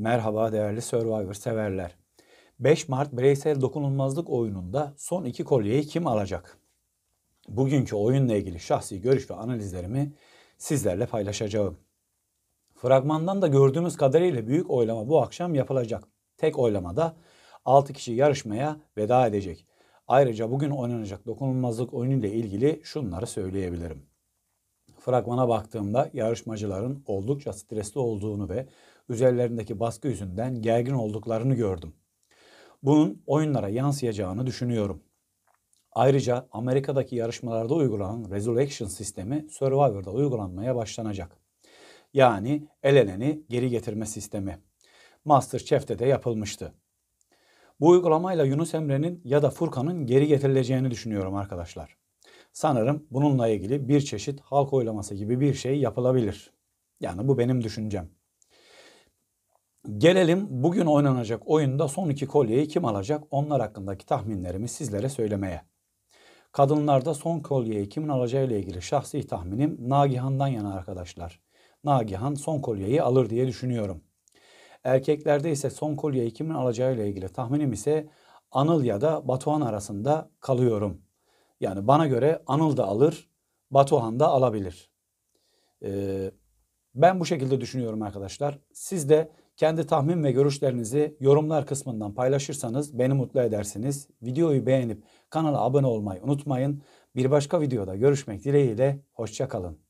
Merhaba değerli Survivor severler. 5 Mart bireysel dokunulmazlık oyununda son iki kolyeyi kim alacak? Bugünkü oyunla ilgili şahsi görüş ve analizlerimi sizlerle paylaşacağım. Fragmandan da gördüğümüz kadarıyla büyük oylama bu akşam yapılacak. Tek oylamada 6 kişi yarışmaya veda edecek. Ayrıca bugün oynanacak dokunulmazlık oyunu ile ilgili şunları söyleyebilirim. Fragmana baktığımda yarışmacıların oldukça stresli olduğunu ve üzerlerindeki baskı yüzünden gergin olduklarını gördüm. Bunun oyunlara yansıyacağını düşünüyorum. Ayrıca Amerika'daki yarışmalarda uygulanan Resurrection sistemi Survivor'da uygulanmaya başlanacak. Yani el eleni geri getirme sistemi. Masterchef'te de yapılmıştı. Bu uygulamayla Yunus Emre'nin ya da Furkan'ın geri getirileceğini düşünüyorum arkadaşlar. Sanırım bununla ilgili bir çeşit halk oylaması gibi bir şey yapılabilir. Yani bu benim düşüncem. Gelelim bugün oynanacak oyunda son iki kolyeyi kim alacak onlar hakkındaki tahminlerimi sizlere söylemeye. Kadınlarda son kolyeyi kimin alacağı ile ilgili şahsi tahminim Nagihan'dan yana arkadaşlar. Nagihan son kolyeyi alır diye düşünüyorum. Erkeklerde ise son kolyeyi kimin alacağı ile ilgili tahminim ise Anıl ya da Batuhan arasında kalıyorum. Yani bana göre Anıl da alır, Batuhan da alabilir. Ee, ben bu şekilde düşünüyorum arkadaşlar. Siz de kendi tahmin ve görüşlerinizi yorumlar kısmından paylaşırsanız beni mutlu edersiniz. Videoyu beğenip kanala abone olmayı unutmayın. Bir başka videoda görüşmek dileğiyle hoşçakalın.